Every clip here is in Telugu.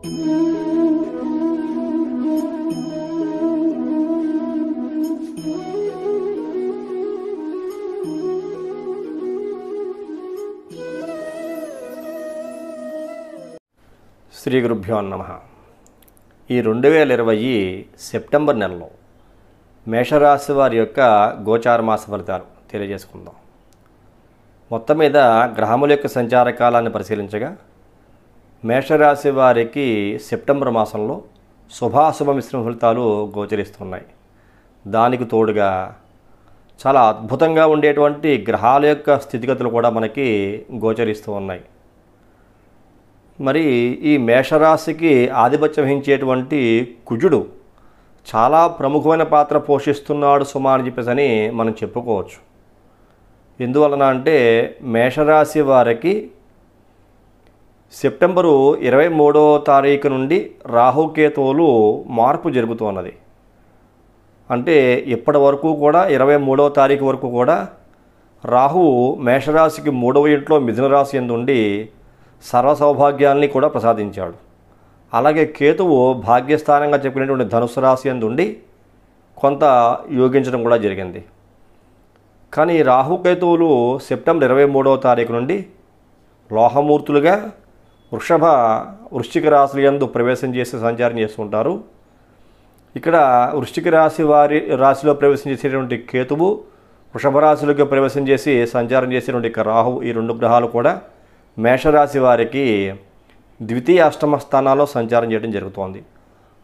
శ్రీ గురుభ్యో నమ ఈ రెండు వేల ఇరవై సెప్టెంబర్ నెలలో మేషరాశి వారి యొక్క గోచార మాస ఫలితాలు తెలియజేసుకుందాం మొత్తం మీద గ్రహముల యొక్క సంచార కాలాన్ని పరిశీలించగా మేషరాశి వారికి సెప్టెంబర్ మాసంలో శుభాశుభ మిశ్రమ ఫలితాలు గోచరిస్తున్నాయి దానికి తోడుగా చాలా అద్భుతంగా ఉండేటువంటి గ్రహాల యొక్క స్థితిగతులు కూడా మనకి గోచరిస్తూ ఉన్నాయి మరి ఈ మేషరాశికి ఆధిపత్యం వహించేటువంటి కుజుడు చాలా ప్రముఖమైన పాత్ర పోషిస్తున్నాడు సుమా అని చెప్పేసి అని మనం చెప్పుకోవచ్చు ఎందువలన అంటే మేషరాశి వారికి సెప్టెంబరు ఇరవై మూడో తారీఖు నుండి రాహుకేతువులు మార్పు జరుగుతున్నది అంటే ఇప్పటి వరకు కూడా ఇరవై మూడవ తారీఖు వరకు కూడా రాహువు మేషరాశికి మూడవ ఇంట్లో మిథునరాశి ఎందుండి సర్వ సౌభాగ్యాల్ని కూడా ప్రసాదించాడు అలాగే కేతువు భాగ్యస్థానంగా చెప్పినటువంటి ధనుసు రాశి ఎందుండి కొంత యోగించడం కూడా జరిగింది కానీ రాహుకేతువులు సెప్టెంబర్ ఇరవై మూడవ తారీఖు నుండి లోహమూర్తులుగా వృషభ వృశ్చిక రాశులు యందు ప్రవేశం చేసి సంచారం చేస్తుంటారు ఇక్కడ వృశ్చిక రాశి వారి రాశిలో ప్రవేశం చేసేటువంటి కేతువు వృషభ రాశిలోకి ప్రవేశం చేసి సంచారం చేసేటువంటి రాహువు ఈ రెండు గ్రహాలు కూడా మేషరాశి వారికి ద్వితీయ అష్టమ స్థానాల్లో సంచారం చేయడం జరుగుతోంది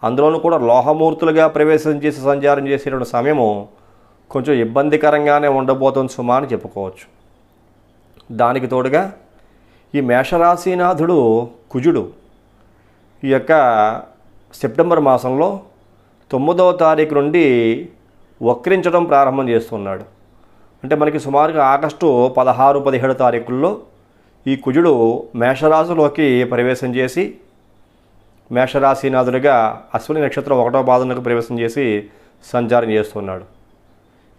అందులోనూ కూడా లోహమూర్తులుగా ప్రవేశం చేసి సంచారం చేసేటువంటి సమయము కొంచెం ఇబ్బందికరంగానే ఉండబోతుంది సుమా అని చెప్పుకోవచ్చు దానికి తోడుగా ఈ మేషరాశినాథుడు కుజుడు ఈ యొక్క సెప్టెంబర్ మాసంలో తొమ్మిదవ తారీఖు నుండి వక్రించడం ప్రారంభం చేస్తున్నాడు అంటే మనకి సుమారుగా ఆగస్టు పదహారు పదిహేడు తారీఖుల్లో ఈ కుజుడు మేషరాశిలోకి ప్రవేశం చేసి మేషరాశినాథుడిగా అశ్విని నక్షత్రం ఒకటో పాదంలోకి ప్రవేశం చేసి సంచారం చేస్తున్నాడు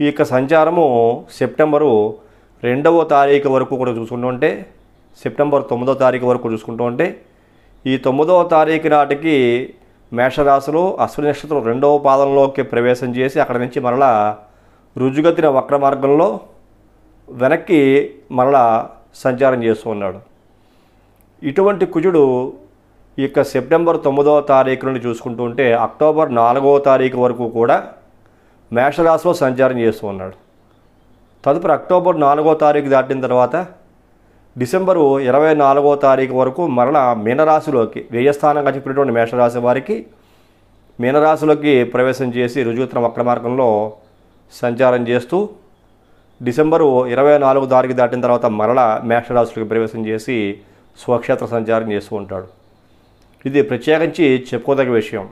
ఈ యొక్క సంచారము సెప్టెంబరు రెండవ తారీఖు వరకు కూడా చూసుకుంటుంటే సెప్టెంబర్ తొమ్మిదో తారీఖు వరకు చూసుకుంటూ ఉంటే ఈ తొమ్మిదవ తారీఖు నాటికి మేషరాశులు అశ్విని నక్షత్రం రెండవ పాదంలోకి ప్రవేశం చేసి అక్కడ నుంచి మరలా రుజుగతిన వక్ర మార్గంలో వెనక్కి మరలా సంచారం చేస్తూ ఉన్నాడు ఇటువంటి కుజుడు ఈ యొక్క సెప్టెంబర్ తొమ్మిదవ తారీఖు నుండి చూసుకుంటూ ఉంటే అక్టోబర్ నాలుగవ తారీఖు వరకు కూడా మేషరాశిలో సంచారం చేస్తూ ఉన్నాడు తదుపరి అక్టోబర్ నాలుగో తారీఖు దాటిన తర్వాత డిసెంబరు ఇరవై నాలుగో తారీఖు వరకు మరణ మీనరాశిలోకి వ్యయస్థానంగా చెప్పినటువంటి మేషరాశి వారికి మీనరాశిలోకి ప్రవేశం చేసి రుజువుతన వక్ర మార్గంలో సంచారం చేస్తూ డిసెంబరు ఇరవై నాలుగు తారీఖు దాటిన తర్వాత మరణ మేషరాశులకు ప్రవేశం చేసి స్వక్షేత్ర సంచారం చేస్తూ ఉంటాడు ఇది ప్రత్యేకించి చెప్పుకోదగ్గ విషయం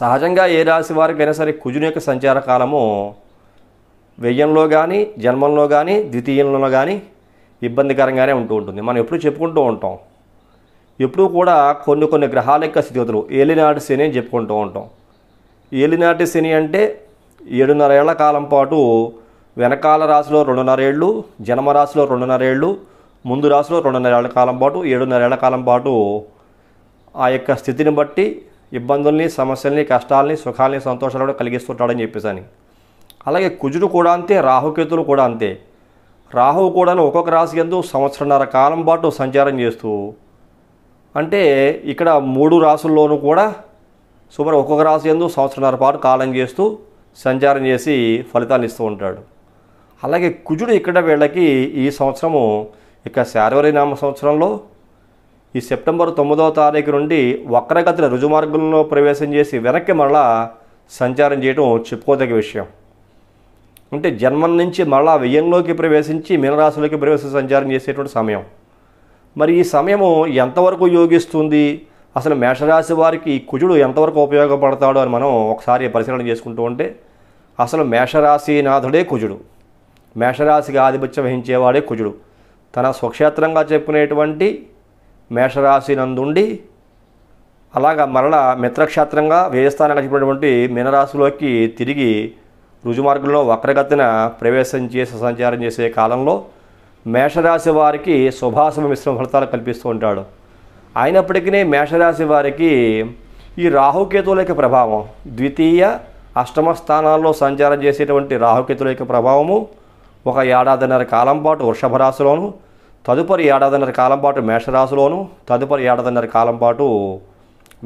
సహజంగా ఏ రాశి వారికైనా సరే కుజుని యొక్క సంచార కాలము వ్యయంలో కానీ జన్మంలో కానీ ద్వితీయంలో కానీ ఇబ్బందికరంగానే ఉంటూ ఉంటుంది మనం ఎప్పుడు చెప్పుకుంటూ ఉంటాం ఎప్పుడూ కూడా కొన్ని కొన్ని గ్రహాల యొక్క స్థితిగతులు ఏలినాటి శని అని చెప్పుకుంటూ ఉంటాం ఏలినాటి శని అంటే ఏడున్నరేళ్ల కాలం పాటు వెనకాల రాశిలో రెండున్నరేళ్ళు రాశిలో రెండున్నరేళ్ళు ముందు రాశిలో రెండున్నరేళ్ల కాలం పాటు ఏడున్నరేళ్ల కాలం పాటు ఆ యొక్క స్థితిని బట్టి ఇబ్బందుల్ని సమస్యల్ని కష్టాలని సుఖాలని సంతోషాలను కలిగిస్తుంటాడని చెప్పేసి అని అలాగే కుజుడు కూడా అంతే రాహుకేతులు కూడా అంతే రాహువు కూడా ఒక్కొక్క రాశి ఎందు సంవత్సరన్నర కాలం పాటు సంచారం చేస్తూ అంటే ఇక్కడ మూడు రాసుల్లోనూ కూడా సుమారు ఒక్కొక్క రాశి ఎందు సంవత్సరన్నర పాటు కాలం చేస్తూ సంచారం చేసి ఫలితాలు ఇస్తూ ఉంటాడు అలాగే కుజుడు ఇక్కడ వీళ్ళకి ఈ సంవత్సరము ఇక శారవరి నామ సంవత్సరంలో ఈ సెప్టెంబర్ తొమ్మిదవ తారీఖు నుండి వక్రగతిన రుజుమార్గంలో ప్రవేశం చేసి వెనక్కి మరలా సంచారం చేయడం చెప్పుకోదగ్గ విషయం అంటే జన్మం నుంచి మళ్ళా వ్యయంలోకి ప్రవేశించి మీనరాశులకి ప్రవేశ సంచారం చేసేటువంటి సమయం మరి ఈ సమయము ఎంతవరకు యోగిస్తుంది అసలు మేషరాశి వారికి కుజుడు ఎంతవరకు ఉపయోగపడతాడు అని మనం ఒకసారి పరిశీలన చేసుకుంటూ ఉంటే అసలు మేషరాశి నాథుడే కుజుడు మేషరాశికి ఆధిపత్యం వహించేవాడే కుజుడు తన స్వక్షేత్రంగా చెప్పుకునేటువంటి మేషరాశి నందుండి అలాగా మరలా మిత్రక్షేత్రంగా వ్యయస్థానంగా చెప్పినటువంటి మీనరాశిలోకి తిరిగి రుజుమార్గంలో వక్రగతిన ప్రవేశం చేసి సంచారం చేసే కాలంలో మేషరాశి వారికి శుభాశుభ మిశ్రమ ఫలితాలు కల్పిస్తూ ఉంటాడు అయినప్పటికీ మేషరాశి వారికి ఈ రాహుకేతువుల యొక్క ప్రభావం ద్వితీయ అష్టమ స్థానాల్లో సంచారం చేసేటువంటి రాహుకేతుల యొక్క ప్రభావము ఒక ఏడాదిన్నర కాలం పాటు వృషభ రాశిలోను తదుపరి ఏడాదిన్నర కాలం పాటు మేషరాశిలోను తదుపరి ఏడాదిన్నర కాలం పాటు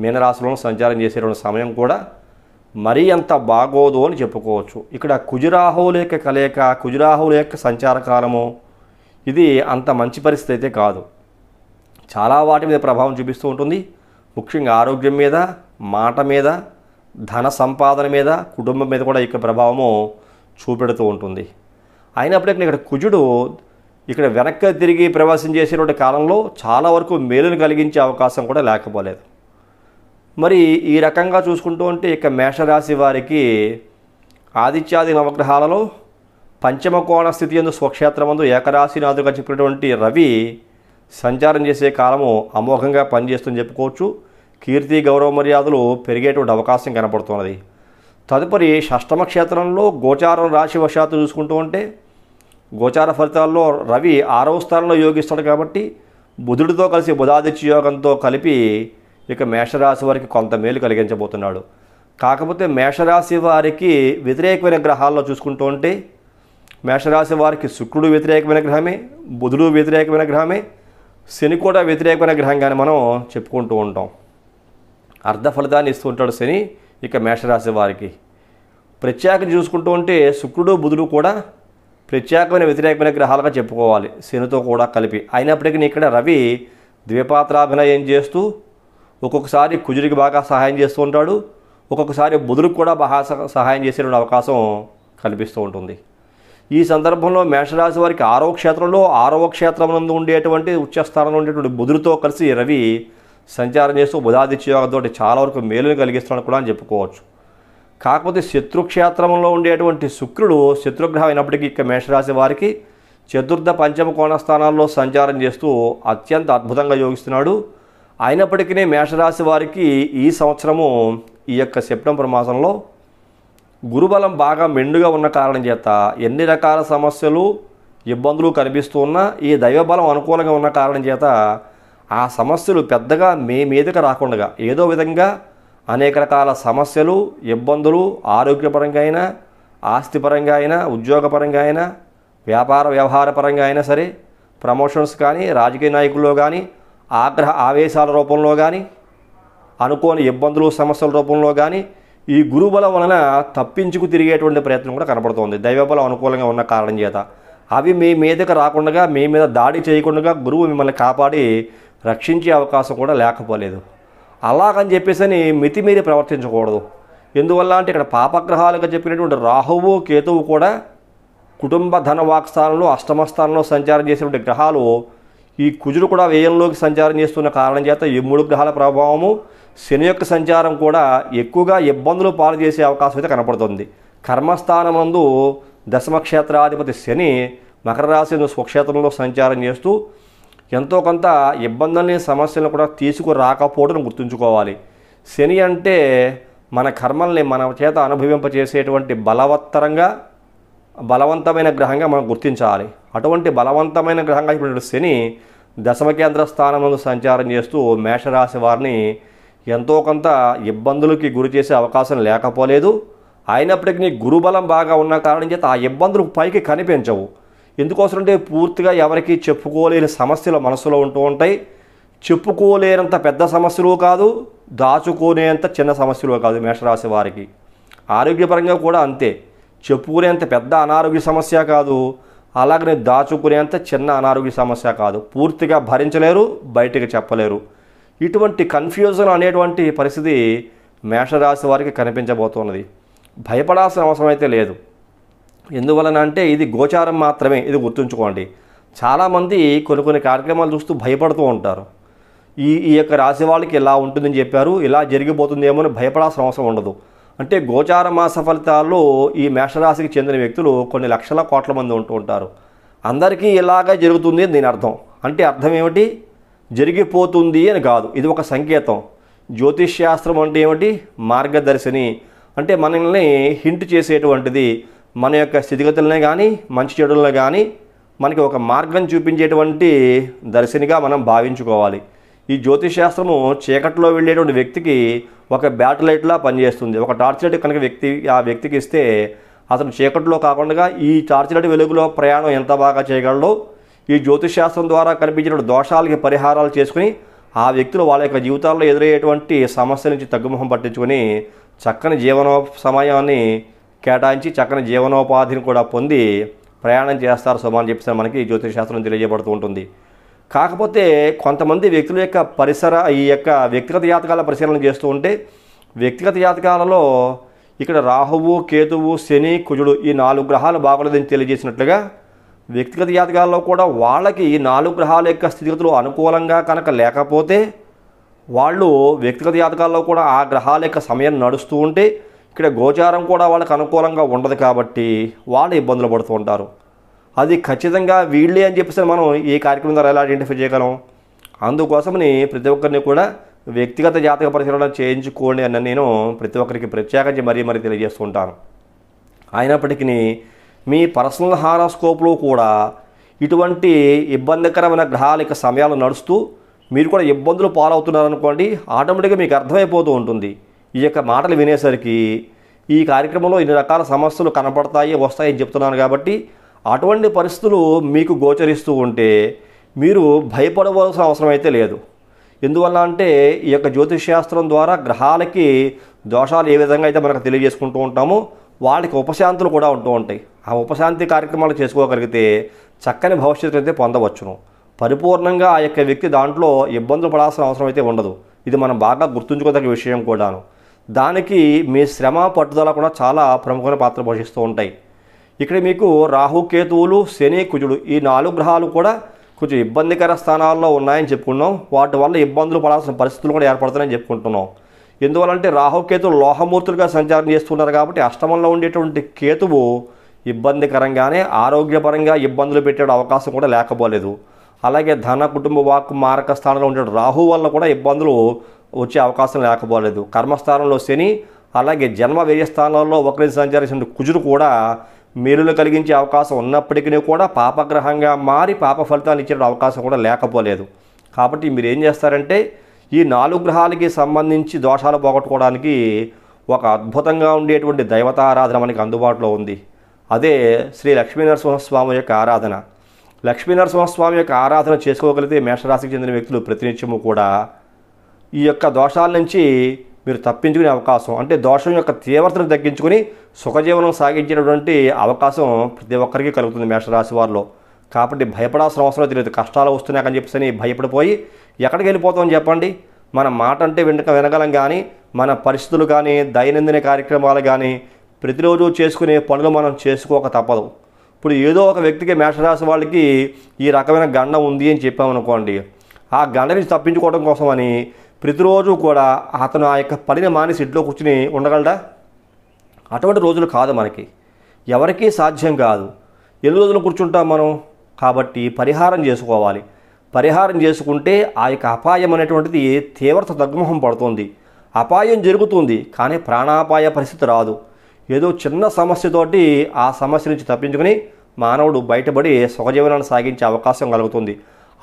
మీనరాశిలోను సంచారం చేసేటువంటి సమయం కూడా మరీ అంత బాగోదు అని చెప్పుకోవచ్చు ఇక్కడ కుజురాహువుల యొక్క కలయిక కుజురాహువుల యొక్క సంచార కాలము ఇది అంత మంచి పరిస్థితి అయితే కాదు చాలా వాటి మీద ప్రభావం చూపిస్తూ ఉంటుంది ముఖ్యంగా ఆరోగ్యం మీద మాట మీద ధన సంపాదన మీద కుటుంబం మీద కూడా ఇక ప్రభావము చూపెడుతూ ఉంటుంది అయినప్పటికీ ఇక్కడ కుజుడు ఇక్కడ వెనక్కి తిరిగి ప్రవేశం చేసేటువంటి కాలంలో చాలా వరకు మేలును కలిగించే అవకాశం కూడా లేకపోలేదు మరి ఈ రకంగా చూసుకుంటూ ఉంటే ఇక మేషరాశి వారికి ఆదిత్యాది నవగ్రహాలలో పంచమ కోణ స్థితి ఎందు స్వక్షేత్రమందు నాదుగా చెప్పినటువంటి రవి సంచారం చేసే కాలము అమోఘంగా పనిచేస్తుందని చెప్పుకోవచ్చు కీర్తి గౌరవ మర్యాదలు పెరిగేటువంటి అవకాశం కనపడుతున్నది తదుపరి షష్టమ క్షేత్రంలో గోచారం రాశి వశాత్తు చూసుకుంటూ ఉంటే గోచార ఫలితాల్లో రవి ఆరవ స్థానంలో యోగిస్తాడు కాబట్టి బుధుడితో కలిసి బుధాదిత్య యోగంతో కలిపి ఇక మేషరాశి వారికి కొంత మేలు కలిగించబోతున్నాడు కాకపోతే మేషరాశి వారికి వ్యతిరేకమైన గ్రహాల్లో చూసుకుంటూ ఉంటే మేషరాశి వారికి శుక్రుడు వ్యతిరేకమైన గ్రహమే బుధుడు వ్యతిరేకమైన గ్రహమే శని కూడా వ్యతిరేకమైన గ్రహంగానే మనం చెప్పుకుంటూ ఉంటాం అర్ధ ఫలితాన్ని ఇస్తూ ఉంటాడు శని ఇక మేషరాశి వారికి ప్రత్యేక చూసుకుంటూ ఉంటే శుక్రుడు బుధుడు కూడా ప్రత్యేకమైన వ్యతిరేకమైన గ్రహాలుగా చెప్పుకోవాలి శనితో కూడా కలిపి అయినప్పటికీ ఇక్కడ రవి ద్విపాత్రాభినయం చేస్తూ ఒక్కొక్కసారి కుజుడికి బాగా సహాయం చేస్తూ ఉంటాడు ఒక్కొక్కసారి బుధుడికి కూడా బాగా సహాయం చేసేటువంటి అవకాశం కనిపిస్తూ ఉంటుంది ఈ సందర్భంలో మేషరాశి వారికి ఆరవ క్షేత్రంలో ఆరవ క్షేత్రం నందు ఉండేటువంటి ఉచ్చస్థానంలో ఉండేటువంటి బుధుడితో కలిసి రవి సంచారం చేస్తూ బుధాదిత్య యోగంతో చాలా వరకు మేలుని కలిగిస్తున్నాడు కూడా అని చెప్పుకోవచ్చు కాకపోతే శత్రుక్షేత్రంలో ఉండేటువంటి శుక్రుడు శత్రుగ్రహం అయినప్పటికీ ఇక మేషరాశి వారికి చతుర్థ పంచమ కోణ స్థానాల్లో సంచారం చేస్తూ అత్యంత అద్భుతంగా యోగిస్తున్నాడు అయినప్పటికీ మేషరాశి వారికి ఈ సంవత్సరము ఈ యొక్క సెప్టెంబర్ మాసంలో గురుబలం బాగా మెండుగా ఉన్న కారణం చేత ఎన్ని రకాల సమస్యలు ఇబ్బందులు కనిపిస్తూ ఉన్నా ఈ దైవబలం అనుకూలంగా ఉన్న కారణం చేత ఆ సమస్యలు పెద్దగా మే మీదకి రాకుండా ఏదో విధంగా అనేక రకాల సమస్యలు ఇబ్బందులు ఆరోగ్యపరంగా అయినా ఆస్తిపరంగా అయినా ఉద్యోగపరంగా అయినా వ్యాపార వ్యవహార పరంగా అయినా సరే ప్రమోషన్స్ కానీ రాజకీయ నాయకుల్లో కానీ ఆగ్రహ ఆవేశాల రూపంలో కానీ అనుకోని ఇబ్బందులు సమస్యల రూపంలో కానీ ఈ గురుబలం వలన తప్పించుకు తిరిగేటువంటి ప్రయత్నం కూడా కనబడుతోంది దైవబలం అనుకూలంగా ఉన్న కారణం చేత అవి మీ మీదకి రాకుండా మీ మీద దాడి చేయకుండా గురువు మిమ్మల్ని కాపాడి రక్షించే అవకాశం కూడా లేకపోలేదు అలాగని చెప్పేసి మితిమీరి ప్రవర్తించకూడదు ఎందువల్ల అంటే ఇక్కడ పాపగ్రహాలుగా చెప్పినటువంటి రాహువు కేతువు కూడా కుటుంబ ధన వాక్స్థానంలో అష్టమస్థానంలో సంచారం చేసినటువంటి గ్రహాలు ఈ కుజుడు కూడా వ్యయంలోకి సంచారం చేస్తున్న కారణం చేత ఈ మూడు గ్రహాల ప్రభావము శని యొక్క సంచారం కూడా ఎక్కువగా ఇబ్బందులు పాలు చేసే అవకాశం అయితే కనపడుతుంది కర్మస్థానమందు దశమక్షేత్రాధిపతి శని మకర రాశి స్వక్షేత్రంలో సంచారం చేస్తూ ఎంతో కొంత ఇబ్బందుల్ని సమస్యలను కూడా తీసుకురాకపోవడం గుర్తుంచుకోవాలి శని అంటే మన కర్మల్ని మన చేత అనుభవింపచేసేటువంటి బలవత్తరంగా బలవంతమైన గ్రహంగా మనం గుర్తించాలి అటువంటి బలవంతమైన గ్రహంగా ఇప్పుడు శని దశమ కేంద్ర స్థానంలో సంచారం చేస్తూ మేషరాశి వారిని ఎంతో కొంత ఇబ్బందులకి గురి చేసే అవకాశం లేకపోలేదు అయినప్పటికీ గురుబలం బాగా ఉన్న కారణం చేత ఆ ఇబ్బందులు పైకి కనిపించవు ఎందుకోసం అంటే పూర్తిగా ఎవరికి చెప్పుకోలేని సమస్యలు మనసులో ఉంటూ ఉంటాయి చెప్పుకోలేనంత పెద్ద సమస్యలు కాదు దాచుకోలేనంత చిన్న సమస్యలు కాదు మేషరాశి వారికి ఆరోగ్యపరంగా కూడా అంతే చెప్పుకునేంత పెద్ద అనారోగ్య సమస్య కాదు అలాగనే దాచుకునేంత చిన్న అనారోగ్య సమస్య కాదు పూర్తిగా భరించలేరు బయటకు చెప్పలేరు ఇటువంటి కన్ఫ్యూజన్ అనేటువంటి పరిస్థితి మేషరాశి వారికి కనిపించబోతున్నది భయపడాల్సిన అవసరం అయితే లేదు ఎందువలన అంటే ఇది గోచారం మాత్రమే ఇది గుర్తుంచుకోండి చాలామంది కొన్ని కొన్ని కార్యక్రమాలు చూస్తూ భయపడుతూ ఉంటారు ఈ ఈ యొక్క రాశి వాళ్ళకి ఇలా ఉంటుందని చెప్పారు ఇలా జరిగిపోతుందేమో అని భయపడాల్సిన అవసరం ఉండదు అంటే గోచార మాస ఫలితాల్లో ఈ మేషరాశికి చెందిన వ్యక్తులు కొన్ని లక్షల కోట్ల మంది ఉంటూ ఉంటారు అందరికీ ఇలాగే జరుగుతుంది అని దీని అర్థం అంటే అర్థం ఏమిటి జరిగిపోతుంది అని కాదు ఇది ఒక సంకేతం జ్యోతిష్ శాస్త్రం అంటే ఏమిటి మార్గదర్శిని అంటే మనల్ని హింట్ చేసేటువంటిది మన యొక్క స్థితిగతులనే కానీ మంచి చెడులనే కానీ మనకి ఒక మార్గం చూపించేటువంటి దర్శినిగా మనం భావించుకోవాలి ఈ జ్యోతిశాస్త్రము చీకట్లో వెళ్ళేటువంటి వ్యక్తికి ఒక బ్యాట్ లైట్లా పనిచేస్తుంది ఒక టార్చ్ లైట్ కనుక వ్యక్తి ఆ వ్యక్తికి ఇస్తే అతను చీకట్లో కాకుండా ఈ టార్చ్ లైట్ వెలుగులో ప్రయాణం ఎంత బాగా చేయగలడో ఈ జ్యోతిశాస్త్రం ద్వారా కనిపించిన దోషాలకి పరిహారాలు చేసుకుని ఆ వ్యక్తులు వాళ్ళ యొక్క జీవితాల్లో ఎదురయ్యేటువంటి సమస్య నుంచి తగ్గుముఖం పట్టించుకొని చక్కని జీవనో సమయాన్ని కేటాయించి చక్కని జీవనోపాధిని కూడా పొంది ప్రయాణం చేస్తారు సుమా అని చెప్పేసి మనకి జ్యోతిషశాస్త్రం తెలియజేయబడుతూ ఉంటుంది కాకపోతే కొంతమంది వ్యక్తుల యొక్క పరిసర ఈ యొక్క వ్యక్తిగత యాతకాల పరిశీలన చేస్తూ ఉంటే వ్యక్తిగత యాతకాలలో ఇక్కడ రాహువు కేతువు శని కుజుడు ఈ నాలుగు గ్రహాలు బాగోలేదని తెలియజేసినట్లుగా వ్యక్తిగత యాతకాలలో కూడా వాళ్ళకి ఈ నాలుగు గ్రహాల యొక్క స్థితిగతులు అనుకూలంగా కనుక లేకపోతే వాళ్ళు వ్యక్తిగత యాతకాలలో కూడా ఆ గ్రహాల యొక్క సమయం నడుస్తూ ఉంటే ఇక్కడ గోచారం కూడా వాళ్ళకి అనుకూలంగా ఉండదు కాబట్టి వాళ్ళు ఇబ్బందులు పడుతూ ఉంటారు అది ఖచ్చితంగా వీళ్ళే అని చెప్పేసి మనం ఏ కార్యక్రమం ద్వారా ఎలా ఐడెంటిఫై చేయగలం అందుకోసమని ప్రతి ఒక్కరిని కూడా వ్యక్తిగత జాతక పరిశీలన చేయించుకోండి అని నేను ప్రతి ఒక్కరికి ప్రత్యేకించి మరీ మరీ తెలియజేస్తుంటాను అయినప్పటికీ మీ పర్సనల్ హారాస్కోప్లో కూడా ఇటువంటి ఇబ్బందికరమైన గ్రహాల సమయాలు నడుస్తూ మీరు కూడా ఇబ్బందులు పాలవుతున్నారనుకోండి ఆటోమేటిక్గా మీకు అర్థమైపోతూ ఉంటుంది ఈ యొక్క మాటలు వినేసరికి ఈ కార్యక్రమంలో ఇన్ని రకాల సమస్యలు కనపడతాయి వస్తాయని చెప్తున్నాను కాబట్టి అటువంటి పరిస్థితులు మీకు గోచరిస్తూ ఉంటే మీరు భయపడవలసిన అవసరం అయితే లేదు ఎందువల్ల అంటే ఈ యొక్క జ్యోతిషశాస్త్రం ద్వారా గ్రహాలకి దోషాలు ఏ విధంగా అయితే మనకు తెలియజేసుకుంటూ ఉంటామో వాళ్ళకి ఉపశాంతులు కూడా ఉంటూ ఉంటాయి ఆ ఉపశాంతి కార్యక్రమాలు చేసుకోగలిగితే చక్కని భవిష్యత్తు అయితే పొందవచ్చును పరిపూర్ణంగా ఆ యొక్క వ్యక్తి దాంట్లో ఇబ్బందులు పడాల్సిన అవసరం అయితే ఉండదు ఇది మనం బాగా గుర్తుంచుకోదగ్గ విషయం కూడాను దానికి మీ శ్రమ పట్టుదల కూడా చాలా ప్రముఖమైన పాత్ర పోషిస్తూ ఉంటాయి ఇక్కడ మీకు రాహుకేతువులు శని కుజుడు ఈ నాలుగు గ్రహాలు కూడా కొంచెం ఇబ్బందికర స్థానాల్లో ఉన్నాయని చెప్పుకున్నాం వాటి వల్ల ఇబ్బందులు పడాల్సిన పరిస్థితులు కూడా ఏర్పడుతున్నాయని చెప్పుకుంటున్నాం ఎందువల్లంటే రాహుకేతులు లోహమూర్తులుగా సంచారం చేస్తున్నారు కాబట్టి అష్టమంలో ఉండేటువంటి కేతువు ఇబ్బందికరంగానే ఆరోగ్యపరంగా ఇబ్బందులు పెట్టే అవకాశం కూడా లేకపోలేదు అలాగే ధన కుటుంబ వాక్ మారక స్థానంలో ఉండే రాహు వల్ల కూడా ఇబ్బందులు వచ్చే అవకాశం లేకపోలేదు కర్మస్థానంలో శని అలాగే జన్మ వ్యయ స్థానాల్లో ఒకరిని సంచరించిన కుజుడు కూడా మేలులు కలిగించే అవకాశం ఉన్నప్పటికీ కూడా పాపగ్రహంగా మారి పాప ఫలితాలు ఇచ్చే అవకాశం కూడా లేకపోలేదు కాబట్టి మీరు ఏం చేస్తారంటే ఈ నాలుగు గ్రహాలకి సంబంధించి దోషాలు పోగొట్టుకోవడానికి ఒక అద్భుతంగా ఉండేటువంటి దైవతారాధన మనకి అందుబాటులో ఉంది అదే శ్రీ లక్ష్మీనరసింహస్వామి యొక్క ఆరాధన లక్ష్మీనరసింహస్వామి యొక్క ఆరాధన చేసుకోగలిగితే మేషరాశికి చెందిన వ్యక్తులు ప్రతినిత్యము కూడా ఈ యొక్క దోషాల నుంచి మీరు తప్పించుకునే అవకాశం అంటే దోషం యొక్క తీవ్రతను తగ్గించుకుని సుఖజీవనం సాగించేటటువంటి అవకాశం ప్రతి ఒక్కరికి కలుగుతుంది మేషరాశి వారిలో కాబట్టి భయపడాల్సిన అవసరం తెలియదు కష్టాలు వస్తున్నాయని చెప్పేసి అని భయపడిపోయి ఎక్కడికి వెళ్ళిపోతామని చెప్పండి మన మాట అంటే వెనుక వినగలం కానీ మన పరిస్థితులు కానీ దైనందిన కార్యక్రమాలు కానీ ప్రతిరోజు చేసుకునే పనులు మనం చేసుకోక తప్పదు ఇప్పుడు ఏదో ఒక వ్యక్తికి మేషరాశి వాళ్ళకి ఈ రకమైన గండం ఉంది అని చెప్పామనుకోండి ఆ గండ నుంచి తప్పించుకోవడం కోసమని ప్రతిరోజు కూడా అతను ఆ యొక్క పనిని మానేసి ఇంట్లో కూర్చుని ఉండగలడా అటువంటి రోజులు కాదు మనకి ఎవరికీ సాధ్యం కాదు ఎన్ని రోజులు కూర్చుంటాం మనం కాబట్టి పరిహారం చేసుకోవాలి పరిహారం చేసుకుంటే ఆ యొక్క అపాయం అనేటువంటిది తీవ్రత తగ్గుముఖం పడుతుంది అపాయం జరుగుతుంది కానీ ప్రాణాపాయ పరిస్థితి రాదు ఏదో చిన్న సమస్యతోటి ఆ సమస్య నుంచి తప్పించుకుని మానవుడు బయటపడి సుఖజీవనాన్ని సాగించే అవకాశం కలుగుతుంది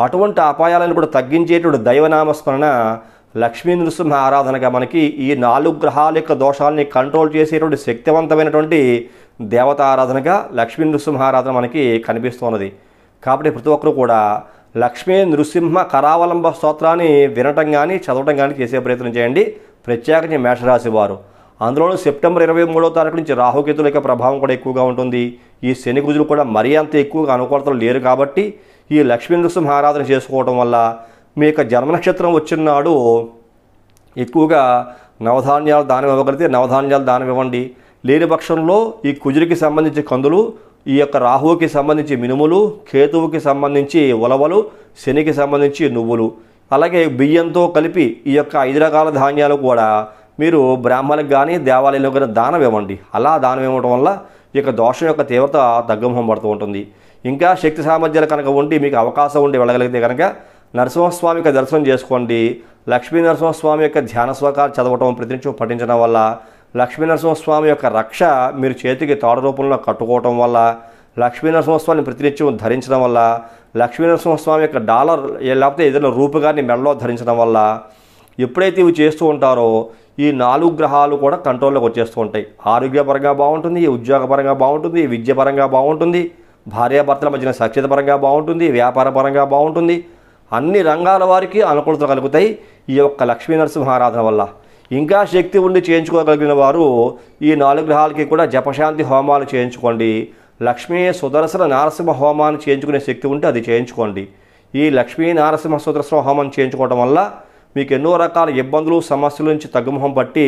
అటువంటి అపాయాలను కూడా తగ్గించేటువంటి దైవనామస్మరణ లక్ష్మీ నృసింహ ఆరాధనగా మనకి ఈ నాలుగు గ్రహాల యొక్క దోషాలని కంట్రోల్ చేసేటువంటి శక్తివంతమైనటువంటి దేవత ఆరాధనగా లక్ష్మీ నృసింహ ఆరాధన మనకి కనిపిస్తున్నది కాబట్టి ప్రతి ఒక్కరు కూడా లక్ష్మీ నృసింహ కరావలంబ స్తోత్రాన్ని వినటం కానీ చదవటం కానీ చేసే ప్రయత్నం చేయండి ప్రత్యేకంగా మేషరాశి వారు అందులోనూ సెప్టెంబర్ ఇరవై మూడో తారీఖు నుంచి రాహుకేతుల యొక్క ప్రభావం కూడా ఎక్కువగా ఉంటుంది ఈ శని గుజులు కూడా మరీ అంత ఎక్కువగా అనుకూలతలు లేరు కాబట్టి ఈ లక్ష్మీ నృసింహ ఆరాధన చేసుకోవడం వల్ల మీ యొక్క జన్మ నక్షత్రం వచ్చినాడు ఎక్కువగా నవధాన్యాలు దానం ఇవ్వగలిగితే నవధాన్యాలు దానం ఇవ్వండి లేని పక్షంలో ఈ కుజుడికి సంబంధించి కందులు ఈ యొక్క రాహువుకి సంబంధించి మినుములు కేతువుకి సంబంధించి ఉలవలు శనికి సంబంధించి నువ్వులు అలాగే బియ్యంతో కలిపి ఈ యొక్క ఐదు రకాల ధాన్యాలు కూడా మీరు బ్రాహ్మణులకు కానీ దేవాలయంలో కానీ దానం ఇవ్వండి అలా దానం ఇవ్వడం వల్ల ఈ యొక్క దోషం యొక్క తీవ్రత తగ్గుముఖం పడుతూ ఉంటుంది ఇంకా శక్తి సామర్థ్యాలు కనుక ఉండి మీకు అవకాశం ఉండి వెళ్ళగలిగితే కనుక నరసింహస్వామి యొక్క దర్శనం చేసుకోండి లక్ష్మీ నరసింహస్వామి యొక్క ధ్యాన శ్లోకాలు చదవటం ప్రతినిత్యం పఠించడం వల్ల లక్ష్మీ నరసింహస్వామి యొక్క రక్ష మీరు చేతికి తాడ రూపంలో కట్టుకోవటం వల్ల లక్ష్మీ నరసింహస్వామిని ప్రతినిత్యం ధరించడం వల్ల లక్ష్మీ నరసింహస్వామి యొక్క డాలర్ లేకపోతే ఏదైనా రూపుగాన్ని మెడలో ధరించడం వల్ల ఎప్పుడైతే ఇవి చేస్తూ ఉంటారో ఈ నాలుగు గ్రహాలు కూడా కంట్రోల్లోకి వచ్చేస్తూ ఉంటాయి ఆరోగ్యపరంగా బాగుంటుంది ఉద్యోగపరంగా బాగుంటుంది విద్యపరంగా బాగుంటుంది భార్యాభర్తల మధ్యన సక్షిత పరంగా బాగుంటుంది వ్యాపార పరంగా బాగుంటుంది అన్ని రంగాల వారికి అనుకూలత కలుగుతాయి ఈ యొక్క లక్ష్మీ నరసింహారాధన వల్ల ఇంకా శక్తి ఉండి చేయించుకోగలిగిన వారు ఈ నాలుగు గ్రహాలకి కూడా జపశాంతి హోమాలు చేయించుకోండి లక్ష్మీ సుదర్శన నారసింహ హోమాన్ని చేయించుకునే శక్తి ఉంటే అది చేయించుకోండి ఈ లక్ష్మీ నారసింహ సుదర్శన హోమం చేయించుకోవడం వల్ల మీకు ఎన్నో రకాల ఇబ్బందులు సమస్యల నుంచి తగ్గుముఖం పట్టి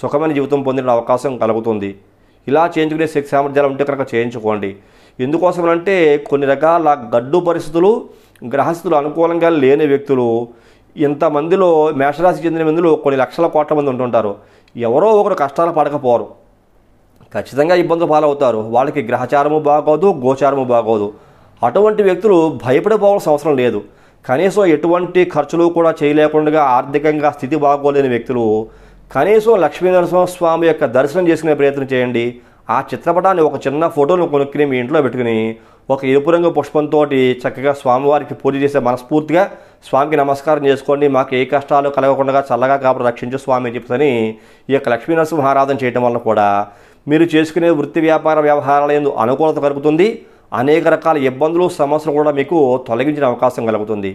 సుఖమైన జీవితం పొందిన అవకాశం కలుగుతుంది ఇలా చేయించుకునే శక్తి సామర్థ్యాలు ఉంటే కనుక చేయించుకోండి ఎందుకోసం అంటే కొన్ని రకాల గడ్డు పరిస్థితులు గ్రహస్థులు అనుకూలంగా లేని వ్యక్తులు ఇంతమందిలో మేషరాశి చెందిన మందిలో కొన్ని లక్షల కోట్ల మంది ఉంటుంటారు ఎవరో ఒకరు కష్టాలు పడకపోరు ఖచ్చితంగా ఇబ్బందులు పాలవుతారు వాళ్ళకి గ్రహచారము బాగోదు గోచారము బాగోదు అటువంటి వ్యక్తులు భయపడిపోవాల్సిన అవసరం లేదు కనీసం ఎటువంటి ఖర్చులు కూడా చేయలేకుండా ఆర్థికంగా స్థితి బాగోలేని వ్యక్తులు కనీసం లక్ష్మీ నరసింహస్వామి యొక్క దర్శనం చేసుకునే ప్రయత్నం చేయండి ఆ చిత్రపటాన్ని ఒక చిన్న ఫోటోను కొనుక్కుని మీ ఇంట్లో పెట్టుకుని ఒక ఎరుపు రంగు పుష్పంతో చక్కగా స్వామివారికి పూజ చేసే మనస్ఫూర్తిగా స్వామికి నమస్కారం చేసుకోండి మాకు ఏ కష్టాలు కలగకుండా చల్లగా కాబట్టి రక్షించు స్వామి అని చెప్పని ఈ యొక్క లక్ష్మీనరసింహారాధన చేయడం వల్ల కూడా మీరు చేసుకునే వృత్తి వ్యాపార వ్యవహారాల ఎందు అనుకూలత కలుగుతుంది అనేక రకాల ఇబ్బందులు సమస్యలు కూడా మీకు తొలగించిన అవకాశం కలుగుతుంది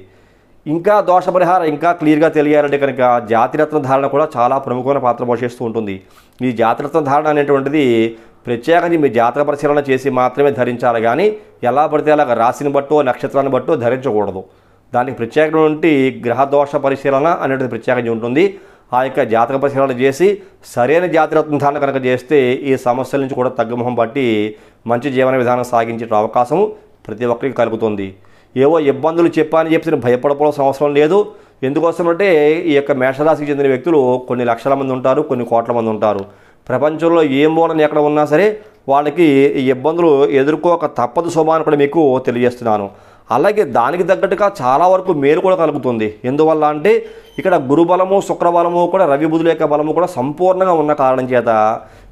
ఇంకా దోష పరిహారం ఇంకా క్లియర్గా తెలియాలంటే కనుక జాతిరత్న ధారణ కూడా చాలా ప్రముఖమైన పాత్ర పోషిస్తూ ఉంటుంది ఈ జాతరత్వ ధారణ అనేటువంటిది ప్రత్యేకంగా మీ జాతక పరిశీలన చేసి మాత్రమే ధరించాలి కానీ ఎలా పడితే అలాగ రాశిని బట్టో నక్షత్రాన్ని బట్టో ధరించకూడదు దానికి ప్రత్యేకమైనటువంటి గ్రహదోష పరిశీలన అనేది ప్రత్యేకంగా ఉంటుంది ఆ యొక్క జాతక పరిశీలన చేసి సరైన జాతరత్వ ధారణ కనుక చేస్తే ఈ సమస్యల నుంచి కూడా తగ్గుముఖం పట్టి మంచి జీవన విధానం సాగించే అవకాశం ప్రతి ఒక్కరికి కలుగుతుంది ఏవో ఇబ్బందులు చెప్పని చెప్పి భయపడపోవడం అవసరం లేదు ఎందుకోసం అంటే ఈ యొక్క మేషరాశికి చెందిన వ్యక్తులు కొన్ని లక్షల మంది ఉంటారు కొన్ని కోట్ల మంది ఉంటారు ప్రపంచంలో ఏ మూలని ఎక్కడ ఉన్నా సరే వాళ్ళకి ఈ ఇబ్బందులు ఎదుర్కోక తప్పదు శుభాన్ని కూడా మీకు తెలియజేస్తున్నాను అలాగే దానికి తగ్గట్టుగా చాలా వరకు మేలు కూడా కలుగుతుంది ఎందువల్ల అంటే ఇక్కడ గురుబలము శుక్రబలము కూడా రవి బుధుల యొక్క బలము కూడా సంపూర్ణంగా ఉన్న కారణం చేత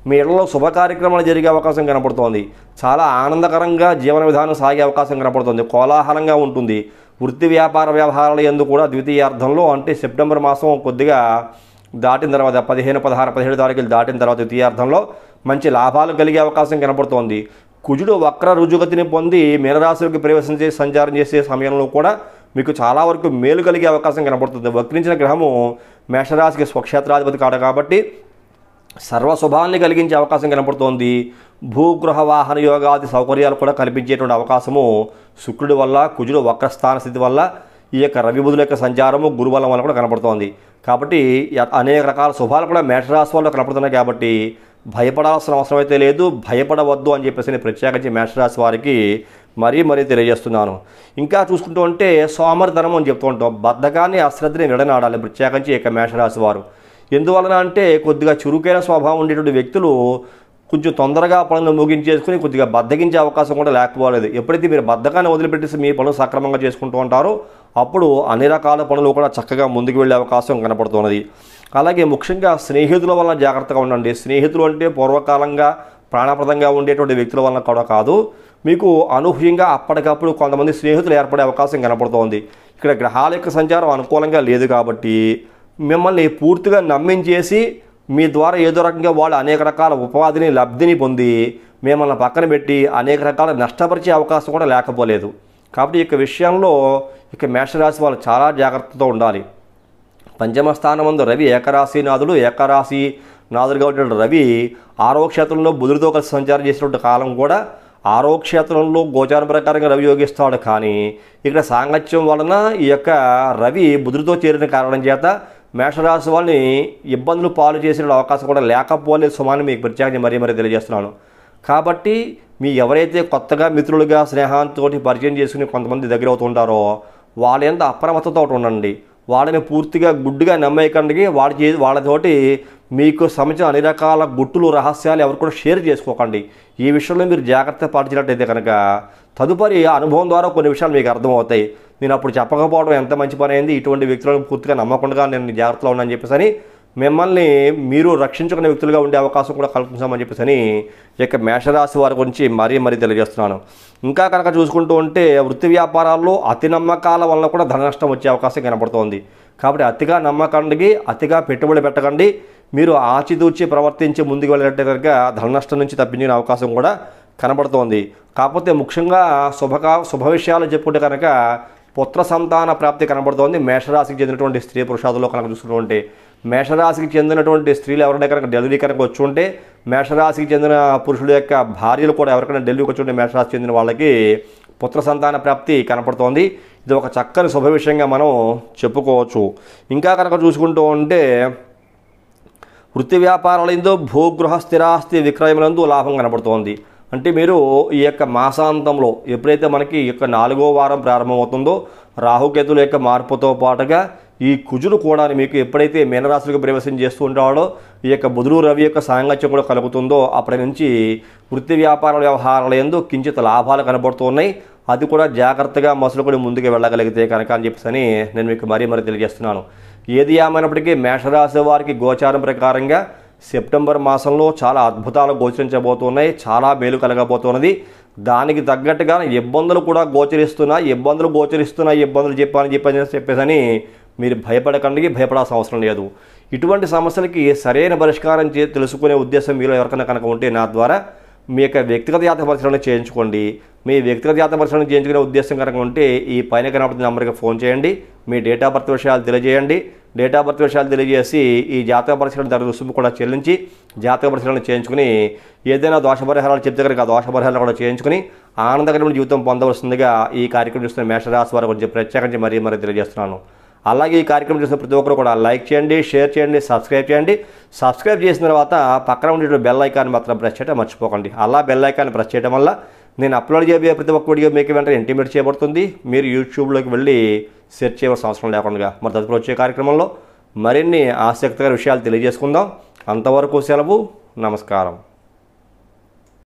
మీ ఇళ్లలో శుభ కార్యక్రమాలు జరిగే అవకాశం కనపడుతోంది చాలా ఆనందకరంగా జీవన విధానం సాగే అవకాశం కనపడుతుంది కోలాహలంగా ఉంటుంది వృత్తి వ్యాపార వ్యవహారాల ఎందు కూడా ద్వితీయార్థంలో అంటే సెప్టెంబర్ మాసం కొద్దిగా దాటిన తర్వాత పదిహేను పదహారు పదిహేడు తారీఖులు దాటిన తర్వాత ద్వితీయార్థంలో మంచి లాభాలు కలిగే అవకాశం కనబడుతోంది కుజుడు వక్ర రుజుగతిని పొంది మీనరాశులకు ప్రవేశం చేసి సంచారం చేసే సమయంలో కూడా మీకు చాలా వరకు మేలు కలిగే అవకాశం కనబడుతుంది వక్రించిన గ్రహము మేషరాశికి స్వక్షేత్రాధిపతి కాడు కాబట్టి సర్వశుభాన్ని కలిగించే అవకాశం కనబడుతోంది భూగృహ వాహన యోగాది సౌకర్యాలు కూడా కల్పించేటువంటి అవకాశము శుక్రుడి వల్ల కుజుడు వక్రస్థాన స్థితి వల్ల ఈ యొక్క రవిబుధుల యొక్క సంచారము గురుబలం వల్ల కూడా కనపడుతోంది కాబట్టి అనేక రకాల శుభాలు కూడా మేషరాశి వల్ల కనపడుతున్నాయి కాబట్టి భయపడాల్సిన అవసరం అయితే లేదు భయపడవద్దు అని చెప్పేసి నేను ప్రత్యేకించి మేషరాశి వారికి మరీ మరీ తెలియజేస్తున్నాను ఇంకా చూసుకుంటూ ఉంటే సోమరిధనం అని చెప్తూ ఉంటాం బద్ధకాన్ని అశ్రద్ధని విడనాడాలి ప్రత్యేకించి ఇక మేషరాశి వారు ఎందువలన అంటే కొద్దిగా చురుకైన స్వభావం ఉండేటువంటి వ్యక్తులు కొంచెం తొందరగా పనులు ముగించేసుకుని కొద్దిగా బద్దగించే అవకాశం కూడా లేకపోలేదు ఎప్పుడైతే మీరు బద్దకాన్ని వదిలిపెట్టేసి మీ పనులు సక్రమంగా చేసుకుంటూ ఉంటారో అప్పుడు అన్ని రకాల పనులు కూడా చక్కగా ముందుకు వెళ్ళే అవకాశం కనపడుతున్నది అలాగే ముఖ్యంగా స్నేహితుల వల్ల జాగ్రత్తగా ఉండండి స్నేహితులు అంటే పూర్వకాలంగా ప్రాణప్రదంగా ఉండేటువంటి వ్యక్తుల వలన కూడా కాదు మీకు అనూహ్యంగా అప్పటికప్పుడు కొంతమంది స్నేహితులు ఏర్పడే అవకాశం కనపడుతోంది ఇక్కడ గ్రహాల యొక్క సంచారం అనుకూలంగా లేదు కాబట్టి మిమ్మల్ని పూర్తిగా నమ్మించేసి మీ ద్వారా ఏదో రకంగా వాళ్ళు అనేక రకాల ఉపాధిని లబ్ధిని పొంది మిమ్మల్ని పక్కన పెట్టి అనేక రకాల నష్టపరిచే అవకాశం కూడా లేకపోలేదు కాబట్టి ఈ యొక్క విషయంలో ఇక మేషరాశి వాళ్ళు చాలా జాగ్రత్తతో ఉండాలి పంచమ స్థానం ముందు రవి ఏకరాశి నాదుడు ఏకరాశి నాదుడుగా ఉన్నటువంటి రవి ఆరో క్షేత్రంలో బుధుడితో కలిసి సంచారం చేసినటువంటి కాలం కూడా ఆరో క్షేత్రంలో గోచార ప్రకారంగా రవి యోగిస్తాడు కానీ ఇక్కడ సాంగత్యం వలన ఈ యొక్క రవి బుధుడితో చేరిన కారణం చేత మేషరాశి వాళ్ళని ఇబ్బందులు పాలు చేసిన అవకాశం కూడా లేకపోలేదు సుమాన్ని మీకు ప్రత్యేకంగా మరీ మరీ తెలియజేస్తున్నాను కాబట్టి మీ ఎవరైతే కొత్తగా మిత్రులుగా స్నేహాంతో పరిచయం చేసుకుని కొంతమంది దగ్గర అవుతుంటారో వాళ్ళ ఎంత అప్రమత్తతో ఉండండి వాళ్ళని పూర్తిగా గుడ్డుగా నమ్మేయకండి వాళ్ళ చే వాళ్ళతోటి మీకు సంబంధించిన అన్ని రకాల గుట్టులు రహస్యాలు ఎవరు కూడా షేర్ చేసుకోకండి ఈ విషయంలో మీరు జాగ్రత్త పాటించినట్టయితే కనుక తదుపరి అనుభవం ద్వారా కొన్ని విషయాలు మీకు అర్థమవుతాయి నేను అప్పుడు చెప్పకపోవడం ఎంత మంచి పని అయింది ఇటువంటి వ్యక్తులను పూర్తిగా నమ్మకుండా నేను జాగ్రత్తలో ఉన్నాను చెప్పేసి అని మిమ్మల్ని మీరు రక్షించుకునే వ్యక్తులుగా ఉండే అవకాశం కూడా కల్పించామని చెప్పేసి అని ఇక మేషరాశి వారి గురించి మరీ మరీ తెలియజేస్తున్నాను ఇంకా కనుక చూసుకుంటూ ఉంటే వృత్తి వ్యాపారాల్లో అతి నమ్మకాల వల్ల కూడా ధన నష్టం వచ్చే అవకాశం కనబడుతోంది కాబట్టి అతిగా నమ్మకండి అతిగా పెట్టుబడి పెట్టకండి మీరు ఆచితూచి ప్రవర్తించి ముందుకు వెళ్ళినట్టే కనుక ధన నష్టం నుంచి తప్పించుకునే అవకాశం కూడా కనబడుతోంది కాకపోతే ముఖ్యంగా శుభకా శుభ విషయాలు చెప్పుకుంటే కనుక పుత్ర సంతాన ప్రాప్తి కనబడుతోంది మేషరాశికి చెందినటువంటి స్త్రీ పురుషాదులో కనుక చూసుకుంటే మేషరాశికి చెందినటువంటి స్త్రీలు ఎవరైనా కనుక డెలివరీ కనుక ఉంటే మేషరాశికి చెందిన పురుషుల యొక్క భార్యలు కూడా ఎవరికైనా డెలివరీకి ఉంటే మేషరాశికి చెందిన వాళ్ళకి పుత్ర సంతాన ప్రాప్తి కనపడుతోంది ఇది ఒక చక్కని శుభ విషయంగా మనం చెప్పుకోవచ్చు ఇంకా కనుక చూసుకుంటూ ఉంటే వృత్తి వ్యాపారాలందు భూగృహ స్థిరాస్తి విక్రయములందు లాభం కనపడుతోంది అంటే మీరు ఈ యొక్క మాసాంతంలో ఎప్పుడైతే మనకి ఈ యొక్క నాలుగో వారం ప్రారంభమవుతుందో రాహుకేతుల యొక్క మార్పుతో పాటుగా ఈ కుజుడు కూడా మీకు ఎప్పుడైతే మీనరాశులకు ప్రవేశం చేస్తూ ఉంటాడో ఈ యొక్క బుధుడు రవి యొక్క సాంగత్యం కూడా కలుగుతుందో అప్పటి నుంచి వృత్తి వ్యాపార వ్యవహారాల ఎందు కించిత లాభాలు కనబడుతున్నాయి అది కూడా జాగ్రత్తగా మసులుకొని ముందుకు వెళ్ళగలిగితే కనుక అని చెప్పేసి నేను మీకు మరీ మరీ తెలియజేస్తున్నాను ఏది ఏమైనప్పటికీ మేషరాశి వారికి గోచారం ప్రకారంగా సెప్టెంబర్ మాసంలో చాలా అద్భుతాలు గోచరించబోతున్నాయి చాలా మేలు కలగబోతున్నది దానికి తగ్గట్టుగా ఇబ్బందులు కూడా గోచరిస్తున్నా ఇబ్బందులు గోచరిస్తున్నా ఇబ్బందులు చెప్పాలని చెప్పని చెప్పేసని మీరు భయపడకండి భయపడాల్సిన అవసరం లేదు ఇటువంటి సమస్యలకి సరైన పరిష్కారం చే తెలుసుకునే ఉద్దేశం మీలో ఎవరికైనా కనుక ఉంటే నా ద్వారా మీ యొక్క వ్యక్తిగత యాత పరిశీలన చేయించుకోండి మీ వ్యక్తిగత యాత పరిశీలన చేయించుకునే ఉద్దేశం కనుక ఉంటే ఈ పైన కనబడుతున్న నెంబర్కి ఫోన్ చేయండి మీ డేట్ ఆఫ్ బర్త్ విషయాలు తెలియజేయండి డేట్ ఆఫ్ బర్త్ విషయాలు తెలియజేసి ఈ జాతక పరిశీలన ధర రుసుము కూడా చెల్లించి జాతక పరిశీలన చేయించుకుని ఏదైనా దోష పరిహారాలు చెప్తే కనుక ఆ దోష పరిహారాలు కూడా చేయించుకుని ఆనందకరమైన జీవితం పొందవలసిందిగా ఈ కార్యక్రమం చూస్తున్న మేషరాశి వారి గురించి ప్రత్యేకించి మరీ మరీ తెలియజేస్తున్నాను అలాగే ఈ కార్యక్రమం చూసిన ప్రతి ఒక్కరు కూడా లైక్ చేయండి షేర్ చేయండి సబ్స్క్రైబ్ చేయండి సబ్స్క్రైబ్ చేసిన తర్వాత పక్కన ఉండేటువంటి బెల్ ఐకాన్ మాత్రం ప్రెస్ చేయడం మర్చిపోకండి అలా బెల్ ఐకాన్ ప్రెస్ చేయడం వల్ల నేను అప్లోడ్ చేయబోయే ప్రతి ఒక్క వీడియో మీకు వెంటనే ఇంటిమేట్ చేయబడుతుంది మీరు యూట్యూబ్లోకి వెళ్ళి సెర్చ్ చేయవలసిన అవసరం లేకుండా మరి తదుపరి వచ్చే కార్యక్రమంలో మరిన్ని ఆసక్తికర విషయాలు తెలియజేసుకుందాం అంతవరకు సెలవు నమస్కారం